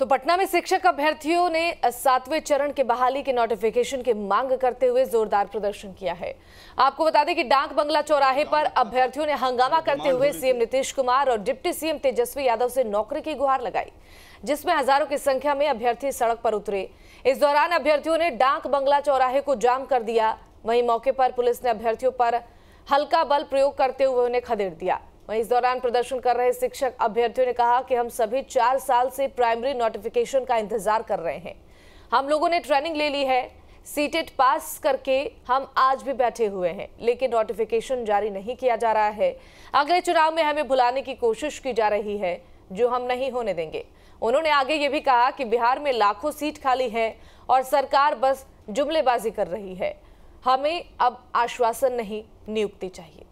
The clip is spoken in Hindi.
तो पटना में शिक्षक अभ्यर्थियों ने सातवें चरण के बहाली के नोटिफिकेशन की मांग करते हुए जोरदार प्रदर्शन किया है आपको बता दें कि डाक बंगला चौराहे पर अभ्यर्थियों ने हंगामा करते हुए सीएम नीतीश कुमार और डिप्टी सीएम तेजस्वी यादव से नौकरी की गुहार लगाई जिसमें हजारों की संख्या में अभ्यर्थी सड़क पर उतरे इस दौरान अभ्यर्थियों ने डाक बंगला चौराहे को जाम कर दिया वहीं मौके पर पुलिस ने अभ्यर्थियों पर हल्का बल प्रयोग करते हुए उन्हें खदेड़ दिया वहीं इस दौरान प्रदर्शन कर रहे शिक्षक अभ्यर्थियों ने कहा कि हम सभी चार साल से प्राइमरी नोटिफिकेशन का इंतजार कर रहे हैं हम लोगों ने ट्रेनिंग ले ली है सीटेट पास करके हम आज भी बैठे हुए हैं लेकिन नोटिफिकेशन जारी नहीं किया जा रहा है अगले चुनाव में हमें भुलाने की कोशिश की जा रही है जो हम नहीं होने देंगे उन्होंने आगे ये भी कहा कि बिहार में लाखों सीट खाली है और सरकार बस जुमलेबाजी कर रही है हमें अब आश्वासन नहीं नियुक्ति चाहिए